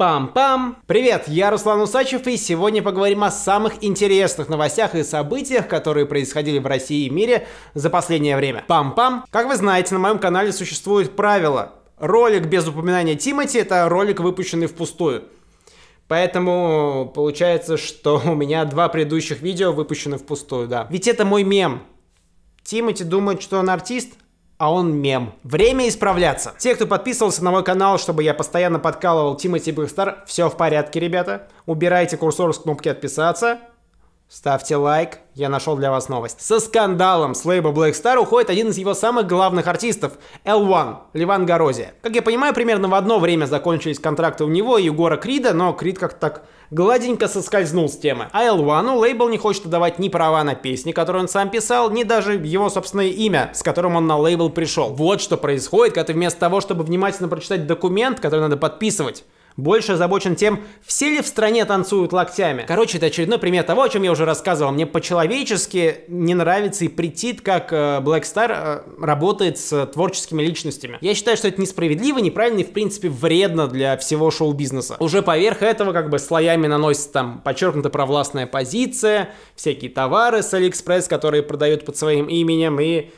Пам-пам! Привет, я Руслан Усачев, и сегодня поговорим о самых интересных новостях и событиях, которые происходили в России и мире за последнее время. Пам-пам! Как вы знаете, на моем канале существует правило. Ролик без упоминания Тимати – это ролик, выпущенный впустую. Поэтому получается, что у меня два предыдущих видео выпущены впустую, да. Ведь это мой мем. Тимати думает, что он артист, а он мем. Время исправляться. Те, кто подписывался на мой канал, чтобы я постоянно подкалывал Тимати Бэкстар, все в порядке, ребята. Убирайте курсор с кнопки «Отписаться», Ставьте лайк, я нашел для вас новость. Со скандалом с лейбла Black Star уходит один из его самых главных артистов, L1, Ливан Горози. Как я понимаю, примерно в одно время закончились контракты у него и Егора Крида, но Крид как-то так гладенько соскользнул с темы. А L1 ну, лейбл не хочет давать ни права на песни, которые он сам писал, ни даже его собственное имя, с которым он на лейбл пришел. Вот что происходит, когда ты вместо того, чтобы внимательно прочитать документ, который надо подписывать, больше озабочен тем, все ли в стране танцуют локтями. Короче, это очередной пример того, о чем я уже рассказывал. Мне по-человечески не нравится и притит, как э, Black Star э, работает с творческими личностями. Я считаю, что это несправедливо, неправильно и, в принципе, вредно для всего шоу-бизнеса. Уже поверх этого как бы слоями наносится там подчеркнута провластная позиция, всякие товары с Алиэкспресс, которые продают под своим именем и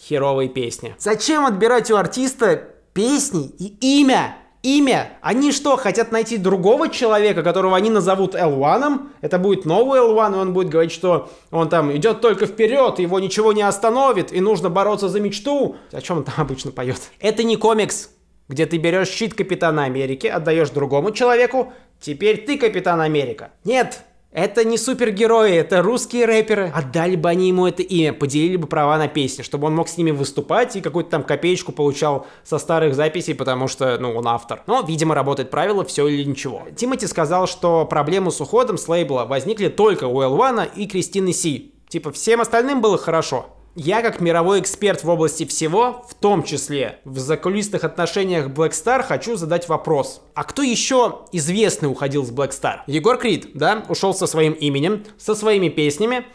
херовые песни. Зачем отбирать у артиста песни и имя? имя. Они что, хотят найти другого человека, которого они назовут Элваном? Это будет новый Элван, и он будет говорить, что он там идет только вперед, его ничего не остановит, и нужно бороться за мечту. О чем он там обычно поет? Это не комикс, где ты берешь щит Капитана Америки, отдаешь другому человеку, теперь ты Капитан Америка. Нет, это не супергерои, это русские рэперы. Отдали бы они ему это имя, поделили бы права на песни, чтобы он мог с ними выступать и какую-то там копеечку получал со старых записей, потому что, ну, он автор. Но, видимо, работает правило «все или ничего». Тимати сказал, что проблемы с уходом с лейбла возникли только у Элвана и Кристины Си. Типа, всем остальным было хорошо. Я, как мировой эксперт в области всего, в том числе в закулисных отношениях Black Star, хочу задать вопрос. А кто еще известный уходил с Black Star? Егор Крид, да, ушел со своим именем, со своими песнями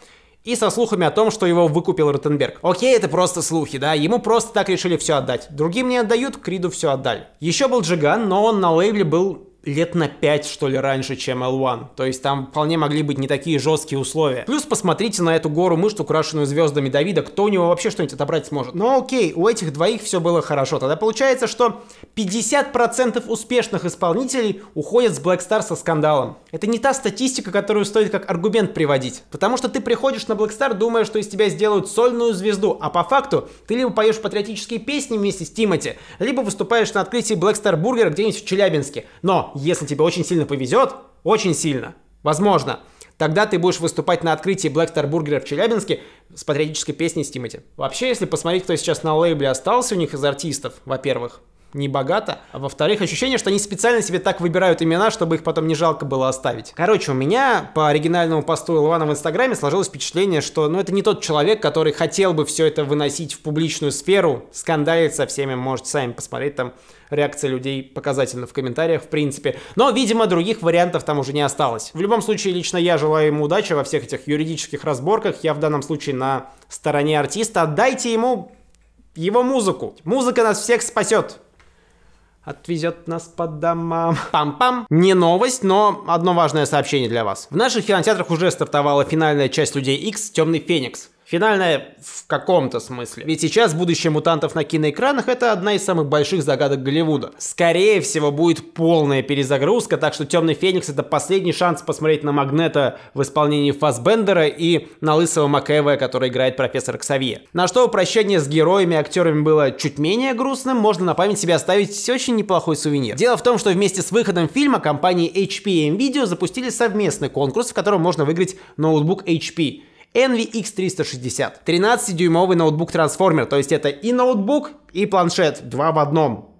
и со слухами о том, что его выкупил Ротенберг. Окей, это просто слухи, да, ему просто так решили все отдать. Другим не отдают, Криду все отдали. Еще был Джиган, но он на лейбле был лет на 5, что ли, раньше, чем L1. То есть там вполне могли быть не такие жесткие условия. Плюс посмотрите на эту гору мышц, украшенную звездами Давида. Кто у него вообще что-нибудь отобрать сможет? Но окей, у этих двоих все было хорошо. Тогда получается, что 50% успешных исполнителей уходят с Black Star со скандалом. Это не та статистика, которую стоит как аргумент приводить. Потому что ты приходишь на Black Star, думая, что из тебя сделают сольную звезду, а по факту ты либо поешь патриотические песни вместе с Тимати, либо выступаешь на открытии Black Star Burger где-нибудь в Челябинске. Но если тебе очень сильно повезет, очень сильно, возможно, тогда ты будешь выступать на открытии Black Star Burger в Челябинске с патриотической песней Стимати. Вообще, если посмотреть, кто сейчас на лейбле остался у них из артистов, во-первых, не богато. А во-вторых, ощущение, что они специально себе так выбирают имена, чтобы их потом не жалко было оставить. Короче, у меня по оригинальному посту Илвана в Инстаграме сложилось впечатление, что ну, это не тот человек, который хотел бы все это выносить в публичную сферу, скандалить со всеми, можете сами посмотреть там реакция людей показательно в комментариях, в принципе. Но, видимо, других вариантов там уже не осталось. В любом случае, лично я желаю ему удачи во всех этих юридических разборках. Я в данном случае на стороне артиста. Отдайте ему его музыку. Музыка нас всех спасет отвезет нас по домам. Пам-пам. Не новость, но одно важное сообщение для вас. В наших кинотеатрах уже стартовала финальная часть Людей X «Темный Феникс». Финальная в каком-то смысле. Ведь сейчас будущее мутантов на киноэкранах это одна из самых больших загадок Голливуда. Скорее всего будет полная перезагрузка, так что Темный Феникс это последний шанс посмотреть на Магнета в исполнении Фасбендера и на Лысого Макэва, который играет профессор Ксавье. На что прощение с героями и актерами было чуть менее грустным, можно на память себе оставить очень неплохой сувенир. Дело в том, что вместе с выходом фильма компании HP и NVIDIA запустили совместный конкурс, в котором можно выиграть ноутбук HP. Envy X360. 13-дюймовый ноутбук-трансформер, то есть это и ноутбук, и планшет, два в одном.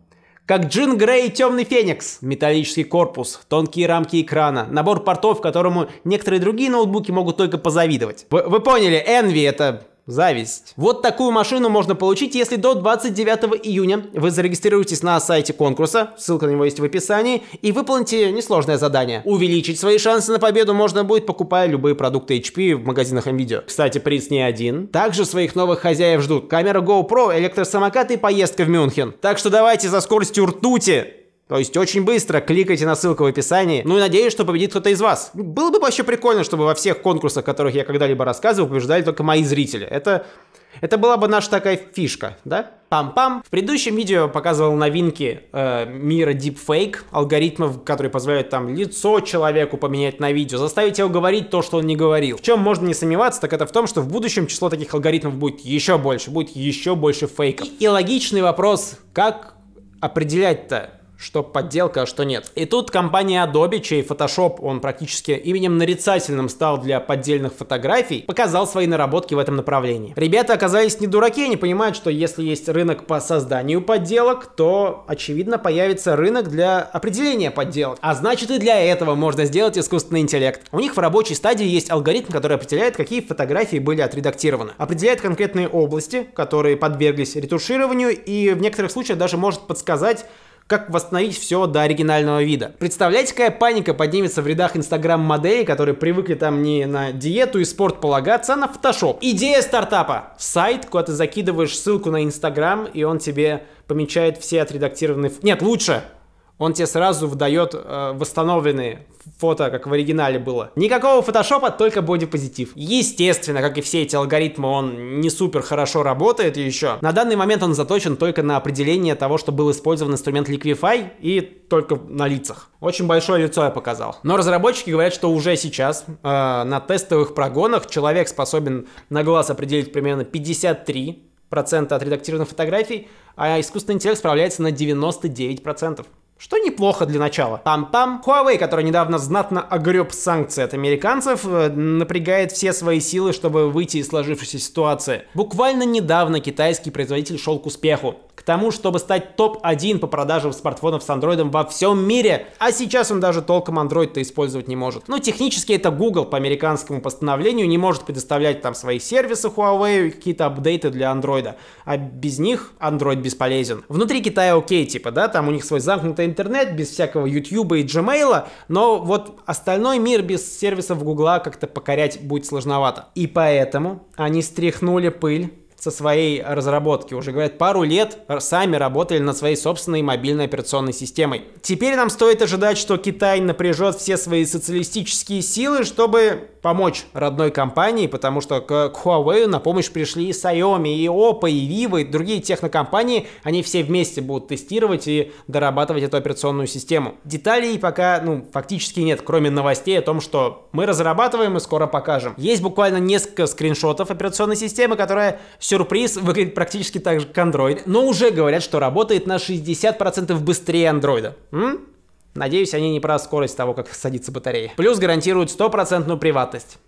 Как Джин Грей и Темный Феникс. Металлический корпус, тонкие рамки экрана, набор портов, которому некоторые другие ноутбуки могут только позавидовать. Вы, вы поняли, Envy это Зависть. Вот такую машину можно получить, если до 29 июня вы зарегистрируетесь на сайте конкурса, ссылка на него есть в описании, и выполните несложное задание. Увеличить свои шансы на победу можно будет, покупая любые продукты HP в магазинах MVideo. Кстати, приз не один. Также своих новых хозяев ждут камера GoPro, электросамокат и поездка в Мюнхен. Так что давайте за скоростью ртути то есть очень быстро кликайте на ссылку в описании. Ну и надеюсь, что победит кто-то из вас. Было бы вообще прикольно, чтобы во всех конкурсах, которых я когда-либо рассказывал, побеждали только мои зрители. Это, это была бы наша такая фишка, да? Пам-пам. В предыдущем видео показывал новинки э, мира deepfake, алгоритмов, которые позволяют там лицо человеку поменять на видео, заставить его говорить то, что он не говорил. В чем можно не сомневаться, так это в том, что в будущем число таких алгоритмов будет еще больше, будет еще больше фейков. И, и логичный вопрос, как определять-то, что подделка, а что нет. И тут компания Adobe, чей Photoshop, он практически именем нарицательным стал для поддельных фотографий, показал свои наработки в этом направлении. Ребята оказались не дураки, они понимают, что если есть рынок по созданию подделок, то, очевидно, появится рынок для определения подделок. А значит и для этого можно сделать искусственный интеллект. У них в рабочей стадии есть алгоритм, который определяет, какие фотографии были отредактированы. Определяет конкретные области, которые подверглись ретушированию и в некоторых случаях даже может подсказать, как восстановить все до оригинального вида. Представляете, какая паника поднимется в рядах инстаграм-моделей, которые привыкли там не на диету и спорт полагаться, а на фотошоп. Идея стартапа. Сайт, куда ты закидываешь ссылку на инстаграм, и он тебе помечает все отредактированные... Нет, лучше! он тебе сразу выдает э, восстановленные фото, как в оригинале было. Никакого фотошопа, только бодипозитив. Естественно, как и все эти алгоритмы, он не супер хорошо работает еще. На данный момент он заточен только на определение того, что был использован инструмент Liquify и только на лицах. Очень большое лицо я показал. Но разработчики говорят, что уже сейчас э, на тестовых прогонах человек способен на глаз определить примерно 53% от редактированных фотографий, а искусственный интеллект справляется на 99%. процентов. Что неплохо для начала. Там-там. Huawei, который недавно знатно огреб санкции от американцев, э, напрягает все свои силы, чтобы выйти из сложившейся ситуации. Буквально недавно китайский производитель шел к успеху к тому, чтобы стать топ-1 по продажам смартфонов с Android во всем мире. А сейчас он даже толком Android-то использовать не может. Ну, технически это Google по американскому постановлению не может предоставлять там свои сервисы Huawei, какие-то апдейты для Android. А без них Android бесполезен. Внутри Китая окей, типа, да, там у них свой замкнутый интернет, без всякого YouTube и Gmail, но вот остальной мир без сервисов Google как-то покорять будет сложновато. И поэтому они стряхнули пыль со своей разработки. Уже, говорят, пару лет сами работали над своей собственной мобильной операционной системой. Теперь нам стоит ожидать, что Китай напряжет все свои социалистические силы, чтобы помочь родной компании, потому что к, к Huawei на помощь пришли и Xiaomi, и Oppo, и Vivo, и другие технокомпании. Они все вместе будут тестировать и дорабатывать эту операционную систему. Деталей пока, ну, фактически нет, кроме новостей о том, что мы разрабатываем и скоро покажем. Есть буквально несколько скриншотов операционной системы, которая, сюрприз, выглядит практически так же, как Android, но уже говорят, что работает на 60% быстрее Android. М? Надеюсь, они не про скорость того, как садится батарея. Плюс гарантируют стопроцентную приватность.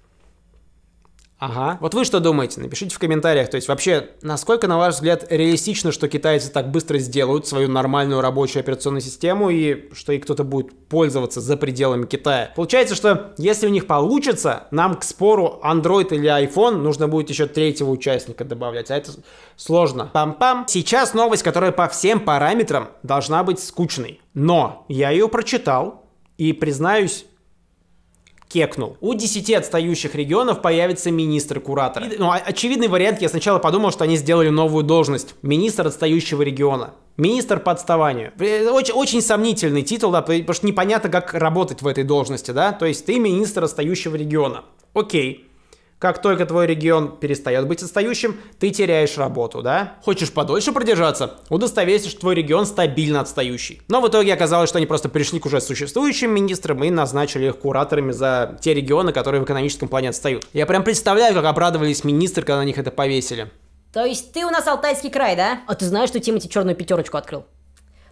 Ага. Вот вы что думаете? Напишите в комментариях. То есть вообще, насколько, на ваш взгляд, реалистично, что китайцы так быстро сделают свою нормальную рабочую операционную систему и что и кто-то будет пользоваться за пределами Китая? Получается, что если у них получится, нам к спору Android или iPhone нужно будет еще третьего участника добавлять, а это сложно. Пам-пам. Сейчас новость, которая по всем параметрам должна быть скучной. Но я ее прочитал и, признаюсь, кекнул. У 10 отстающих регионов появится министр куратора. ну, очевидный вариант, я сначала подумал, что они сделали новую должность. Министр отстающего региона. Министр по отставанию. Э, очень, очень сомнительный титул, да, потому что непонятно, как работать в этой должности, да. То есть ты министр отстающего региона. Окей. Как только твой регион перестает быть отстающим, ты теряешь работу, да? Хочешь подольше продержаться? Удостоверься, что твой регион стабильно отстающий. Но в итоге оказалось, что они просто пришли к уже существующим министрам и назначили их кураторами за те регионы, которые в экономическом плане отстают. Я прям представляю, как обрадовались министры, когда на них это повесили. То есть ты у нас Алтайский край, да? А ты знаешь, что Тимати черную пятерочку открыл?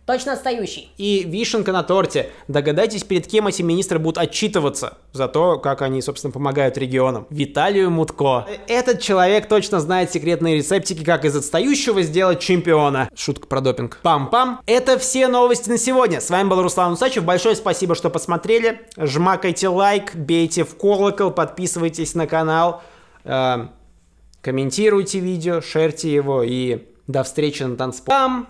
точно отстающий. И вишенка на торте. Догадайтесь, перед кем эти министры будут отчитываться за то, как они, собственно, помогают регионам. Виталию Мутко. Этот человек точно знает секретные рецептики, как из отстающего сделать чемпиона. Шутка про допинг. Пам-пам. Это все новости на сегодня. С вами был Руслан Усачев. Большое спасибо, что посмотрели. Жмакайте лайк, бейте в колокол, подписывайтесь на канал. Э, комментируйте видео, шерьте его и до встречи на танцполе.